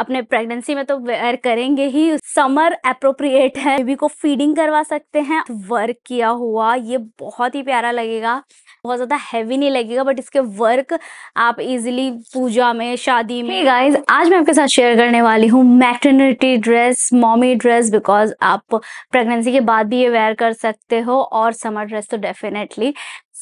अपने प्रेगनेंसी में तो वेयर करेंगे ही समर अप्रोप्रिएट है बेबी को फीडिंग करवा सकते हैं वर्क किया हुआ ये बहुत ही प्यारा लगेगा बहुत ज़्यादा हैवी नहीं लगेगा बट इसके वर्क आप इजीली पूजा में शादी में hey आज मैं आपके साथ शेयर करने वाली हूँ maternity dress mommy dress because आप प्रेगनेंसी के बाद भी ये वेयर कर सकते हो और समर ड्रेस तो definitely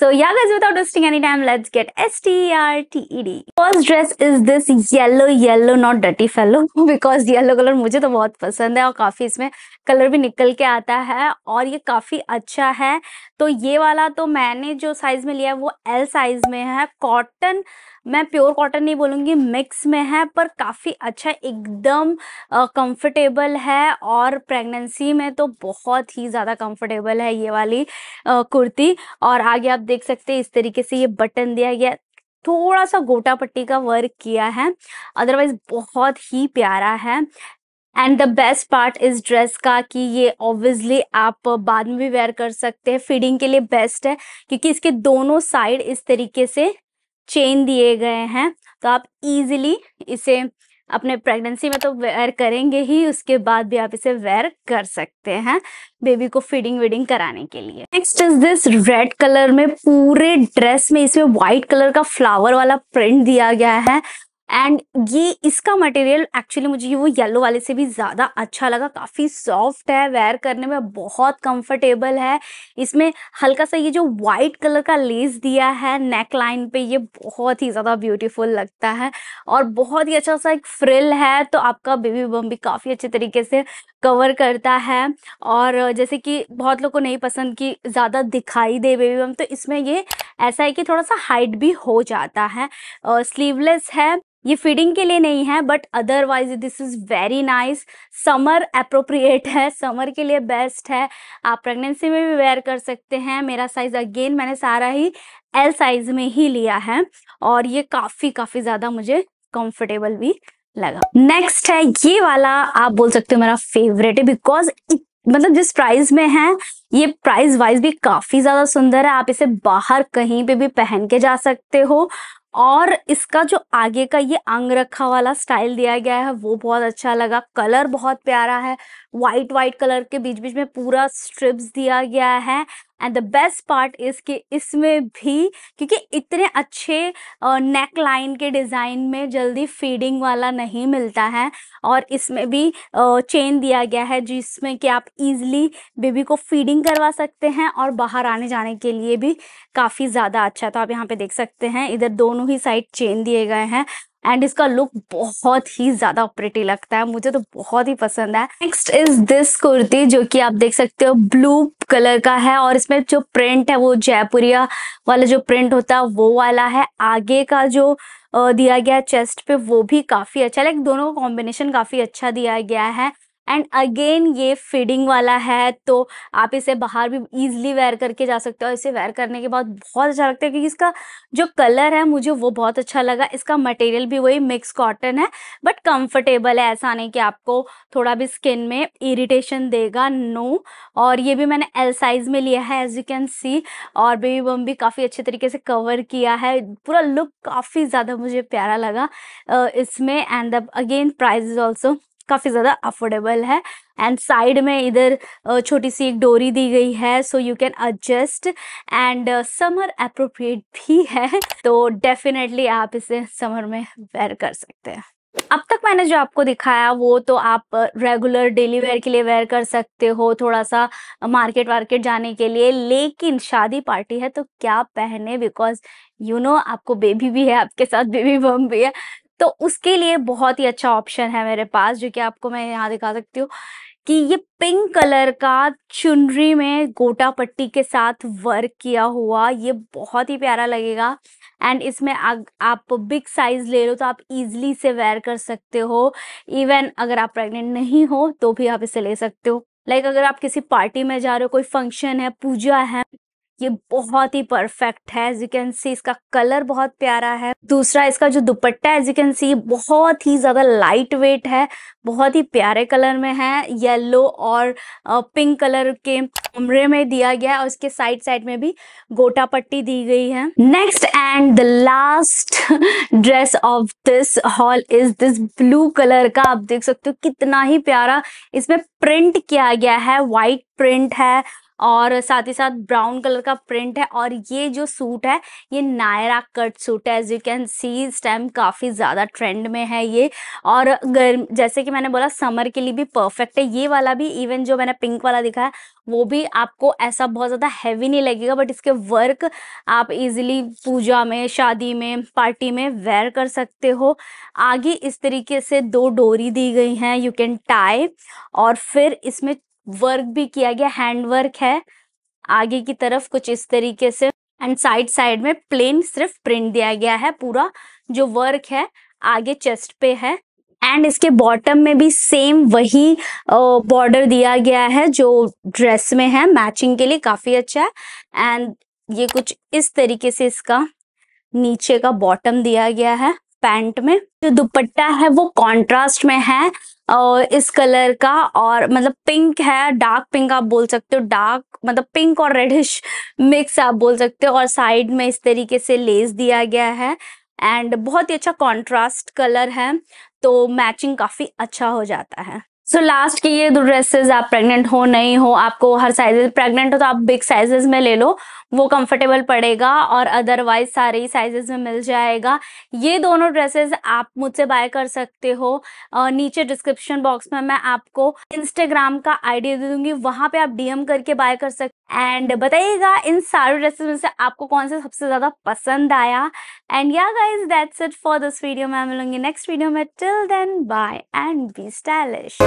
So yeah guys, without wasting any time, let's get S-T-R-T-E-D. E First dress is this yellow yellow, not dirty fellow because yellow color मुझे तो बहुत पसंद है और काफ़ी इसमें कलर भी निकल के आता है और ये काफ़ी अच्छा है तो ये वाला तो मैंने जो साइज़ में लिया है वो एल साइज़ में है कॉटन मैं प्योर कॉटन नहीं बोलूंगी मिक्स में है पर काफ़ी अच्छा एकदम कंफर्टेबल है और प्रेगनेंसी में तो बहुत ही ज़्यादा कंफर्टेबल है ये वाली आ, कुर्ती और आगे आप देख सकते हैं इस तरीके से ये बटन दिया गया थोड़ा सा गोटा पट्टी का वर्क किया है अदरवाइज बहुत ही प्यारा है एंड द बेस्ट पार्ट इस ड्रेस का कि ये ऑब्वियसली आप बाद में भी वेयर कर सकते हैं फिटिंग के लिए बेस्ट है क्योंकि इसके दोनों साइड इस तरीके से चेन दिए गए हैं तो आप इजीली इसे अपने प्रेगनेंसी में तो वेयर करेंगे ही उसके बाद भी आप इसे वेयर कर सकते हैं बेबी को फीडिंग वीडिंग कराने के लिए next is this red colour में पूरे ड्रेस में इसमें व्हाइट कलर का फ्लावर वाला प्रिंट दिया गया है एंड ये इसका मटेरियल एक्चुअली मुझे वो येलो वाले से भी ज़्यादा अच्छा लगा काफ़ी सॉफ्ट है वेयर करने में बहुत कंफर्टेबल है इसमें हल्का सा ये जो वाइट कलर का लेस दिया है नेक लाइन पे ये बहुत ही ज़्यादा ब्यूटीफुल लगता है और बहुत ही अच्छा सा एक फ्रिल है तो आपका बेबी बम भी काफ़ी अच्छे तरीके से कवर करता है और जैसे कि बहुत लोग को नहीं पसंद कि ज़्यादा दिखाई दे बेबी बम तो इसमें ये ऐसा है कि थोड़ा सा हाइट भी हो जाता है स्लीवलेस है ये फिटिंग के लिए नहीं है but otherwise this is very nice summer appropriate है समर के लिए बेस्ट है आप प्रेगनेंसी में भी वेयर कर सकते हैं मेरा साइज़ अगेन मैंने सारा ही एल साइज़ में ही लिया है और ये काफ़ी काफ़ी ज़्यादा मुझे कंफर्टेबल भी लगा नेक्स्ट है ये वाला आप बोल सकते हो मेरा फेवरेट है बिकॉज मतलब जिस प्राइस में है ये प्राइस वाइज भी काफी ज्यादा सुंदर है आप इसे बाहर कहीं पे भी पहन के जा सकते हो और इसका जो आगे का ये अंग रखा वाला स्टाइल दिया गया है वो बहुत अच्छा लगा कलर बहुत प्यारा है वाइट वाइट कलर के बीच बीच में पूरा स्ट्रिप्स दिया गया है and the best part is कि इसमें भी क्योंकि इतने अच्छे नेक लाइन के डिज़ाइन में जल्दी फीडिंग वाला नहीं मिलता है और इसमें भी चेन दिया गया है जिसमें कि आप इजीली बेबी को फीडिंग करवा सकते हैं और बाहर आने जाने के लिए भी काफ़ी ज़्यादा अच्छा है तो आप यहाँ पे देख सकते हैं इधर दोनों ही साइड चेन दिए गए हैं एंड इसका लुक बहुत ही ज्यादा प्रिटी लगता है मुझे तो बहुत ही पसंद है नेक्स्ट इज दिस कुर्ती जो कि आप देख सकते हो ब्लू कलर का है और इसमें जो प्रिंट है वो जयपुरिया वाला जो प्रिंट होता है वो वाला है आगे का जो दिया गया चेस्ट पे वो भी काफी अच्छा लाइक दोनों का कॉम्बिनेशन काफी अच्छा दिया गया है एंड अगेन ये फिडिंग वाला है तो आप इसे बाहर भी ईजिली वेयर करके जा सकते हो इसे वेयर करने के बाद बहुत अच्छा लगता है क्योंकि इसका जो कलर है मुझे वो बहुत अच्छा लगा इसका मटेरियल भी वही मिक्स कॉटन है बट कम्फर्टेबल है ऐसा नहीं कि आपको थोड़ा भी स्किन में इरिटेशन देगा नो और ये भी मैंने एल साइज में लिया है एज यू कैन सी और बेबी बम भी काफ़ी अच्छे तरीके से कवर किया है पूरा लुक काफ़ी ज़्यादा मुझे प्यारा लगा इसमें and again price is also काफ़ी ज़्यादा अफोर्डेबल है एंड साइड में इधर छोटी सी एक डोरी दी गई है so you can adjust and summer appropriate भी है तो डेफिनेटली आप इसे समर में वेयर कर सकते हैं अब तक मैंने जो आपको दिखाया वो तो आप रेगुलर डेली वेयर के लिए वेयर कर सकते हो थोड़ा सा मार्केट वार्केट जाने के लिए लेकिन शादी पार्टी है तो क्या पहने बिकॉज यू नो आपको बेबी भी है आपके साथ बेबी बम भी है तो उसके लिए बहुत ही अच्छा ऑप्शन है मेरे पास जो कि आपको मैं यहाँ दिखा सकती हूँ कि ये पिंक कलर का चुनरी में गोटा पट्टी के साथ वर्क किया हुआ ये बहुत ही प्यारा लगेगा एंड इसमें आप बिग साइज ले लो तो आप इजिली से वेयर कर सकते हो इवन अगर आप प्रेग्नेंट नहीं हो तो भी आप इसे ले सकते हो लाइक like अगर आप किसी पार्टी में जा रहे हो कोई फंक्शन है पूजा है ये बहुत ही परफेक्ट है एज यू कैन सी इसका कलर बहुत प्यारा है दूसरा इसका जो dupatta as you can see बहुत ही ज़्यादा लाइट वेट है बहुत ही प्यारे कलर में है येलो और पिंक कलर के कमरे में दिया गया है और इसके साइड साइड में भी गोटा पट्टी दी गई है next and the last dress of this haul is this blue colour का आप देख सकते हो कितना ही प्यारा इसमें प्रिंट किया गया है वाइट प्रिंट है और साथ ही साथ ब्राउन कलर का प्रिंट है और ये जो सूट है ये नायरा कट सूट है एज यू कैन सी इस टाइम काफ़ी ज़्यादा ट्रेंड में है ये और गर्म जैसे कि मैंने बोला समर के लिए भी परफेक्ट है ये वाला भी इवन जो मैंने पिंक वाला दिखा है वो भी आपको ऐसा बहुत ज़्यादा हैवी नहीं लगेगा बट इसके वर्क आप इजिली पूजा में शादी में पार्टी में वेयर कर सकते हो आगे इस तरीके से दो डोरी दी गई हैं यू कैन टाई और फिर इसमें वर्क भी किया गया हैंड वर्क है आगे की तरफ कुछ इस तरीके से एंड साइड साइड में प्लेन सिर्फ प्रिंट दिया गया है पूरा जो वर्क है आगे चेस्ट पे है एंड इसके बॉटम में भी सेम वही बॉर्डर दिया गया है जो ड्रेस में है मैचिंग के लिए काफी अच्छा है एंड ये कुछ इस तरीके से इसका नीचे का बॉटम दिया गया है पैंट में जो दुपट्टा है वो कंट्रास्ट में है इस कलर का और मतलब पिंक है डार्क पिंक आप बोल सकते हो डार्क मतलब पिंक और रेडिश मिक्स आप बोल सकते हो और साइड में इस तरीके से लेस दिया गया है एंड बहुत ही अच्छा कॉन्ट्रास्ट कलर है तो मैचिंग काफ़ी अच्छा हो जाता है सो लास्ट की ये दो ड्रेसेस आप प्रेग्नेंट हो नहीं हो आपको हर साइजेस प्रेग्नेंट हो तो आप बिग साइजेस में ले लो वो कंफर्टेबल पड़ेगा और अदरवाइज सारे ही साइजेस में मिल जाएगा ये दोनों ड्रेसेस आप मुझसे बाय कर सकते हो और नीचे डिस्क्रिप्शन बॉक्स में मैं आपको इंस्टाग्राम का आइडिया दे दूंगी वहां पे आप डीएम करके बाय कर सकते एंड बताइएगा इन सारे ड्रेसेस में से आपको कौन सा सबसे ज़्यादा पसंद आया and yeah guys that's it for this video मैं मिलूंगी नेक्स्ट वीडियो में till then bye and be stylish